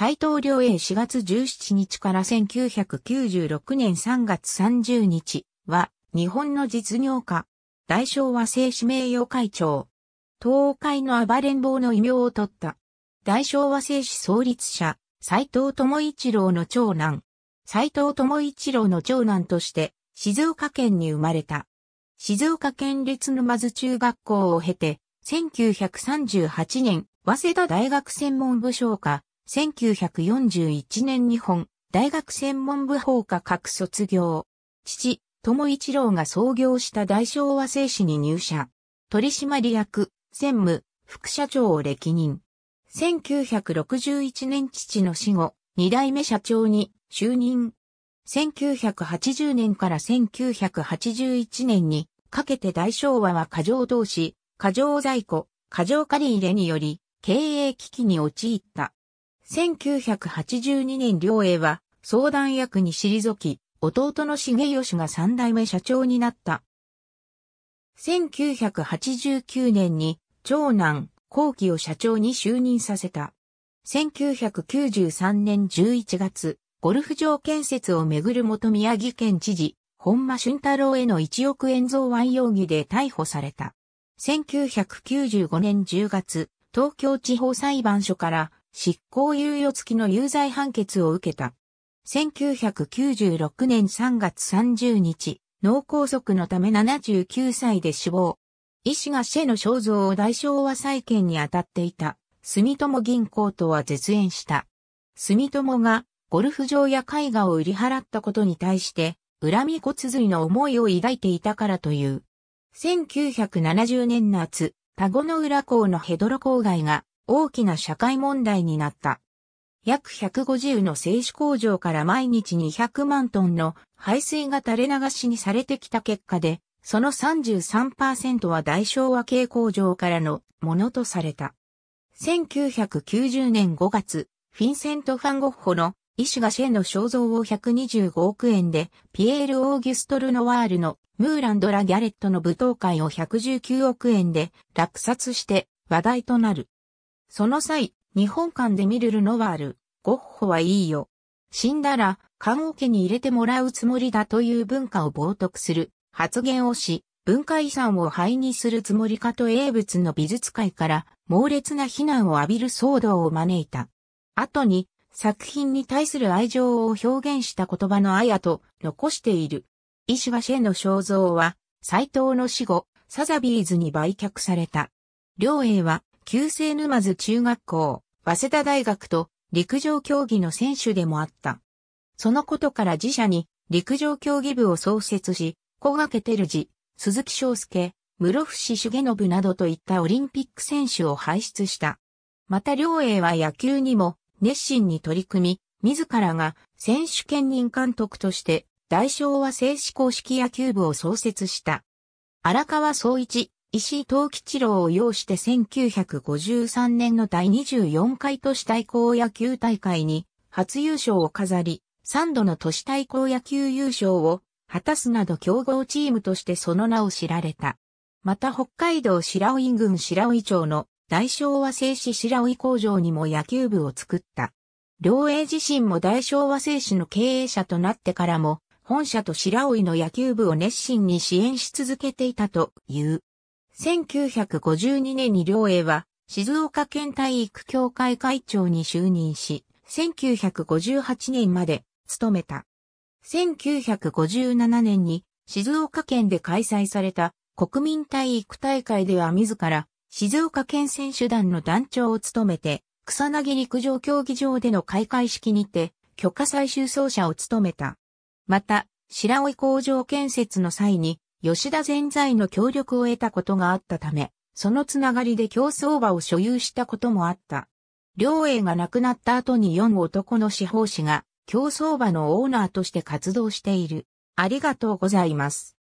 斎藤良栄4月17日から1996年3月30日は日本の実業家。大償和製紙名誉会長。東海の暴れん坊の異名を取った。大昭和製紙創立者、斎藤智一郎の長男。斎藤智一郎の長男として、静岡県に生まれた。静岡県立沼津中学校を経て、1938年、早稲田大学専門部商科、1941年日本大学専門部法科各卒業。父、友一郎が創業した大昭和製紙に入社。取締役、専務、副社長を歴任。1961年父の死後、二代目社長に就任。1980年から1981年にかけて大昭和は過剰投資、過剰在庫、過剰借り入れにより経営危機に陥った。1982年両英は相談役に退き、弟の重義が三代目社長になった。1989年に長男、後期を社長に就任させた。1993年11月、ゴルフ場建設をめぐる元宮城県知事、本間俊太郎への1億円贈賄容疑で逮捕された。1995年10月、東京地方裁判所から執行猶予付きの有罪判決を受けた。1996年3月30日、脳梗塞のため79歳で死亡。医師がシェの肖像を代償和再建に当たっていた、住友銀行とは絶縁した。住友がゴルフ場や絵画を売り払ったことに対して、恨み骨髄の思いを抱いていたからという。1970年夏、田子の浦港のヘドロ郊外が大きな社会問題になった。約150の製紙工場から毎日200万トンの排水が垂れ流しにされてきた結果で、その33%は大昭和系工場からのものとされた。1990年5月、フィンセント・ファンゴッホの医師がシェの肖像を125億円で、ピエール・オーギュストル・ノワールのムーランド・ラ・ギャレットの舞踏会を119億円で落札して話題となる。その際、日本館で見るルノワール、ゴッホはいいよ。死んだら、棺桶に入れてもらうつもりだという文化を冒涜する発言をし、文化遺産を灰にするつもりかと英仏の美術界から猛烈な非難を浴びる騒動を招いた。後に作品に対する愛情を表現した言葉のあやと残している。イシワシェの肖像は斎藤の死後、サザビーズに売却された。両英は旧世沼津中学校、早稲田大学と陸上競技の選手でもあった。そのことから自社に陸上競技部を創設し、小掛照二、鈴木章介、室伏重信などといったオリンピック選手を輩出した。また両英は野球にも熱心に取り組み、自らが選手兼任監督として、大償和製紙公式野球部を創設した。荒川総一、石井藤吉郎を擁して1953年の第24回都市対抗野球大会に初優勝を飾り、3度の都市対抗野球優勝を果たすなど競合チームとしてその名を知られた。また北海道白老郡白老町の大昭和製紙白老工場にも野球部を作った。両栄自身も大昭和製紙の経営者となってからも、本社と白老の野球部を熱心に支援し続けていたという。1952年に両英は、静岡県体育協会会長に就任し、1958年まで務めた。1957年に静岡県で開催された国民体育大会では自ら静岡県選手団の団長を務めて草薙陸上競技場での開会式にて許可最終走者を務めた。また、白老工場建設の際に吉田全財の協力を得たことがあったため、そのつながりで競走馬を所有したこともあった。両英が亡くなった後に4男の司法師が競走馬のオーナーとして活動している。ありがとうございます。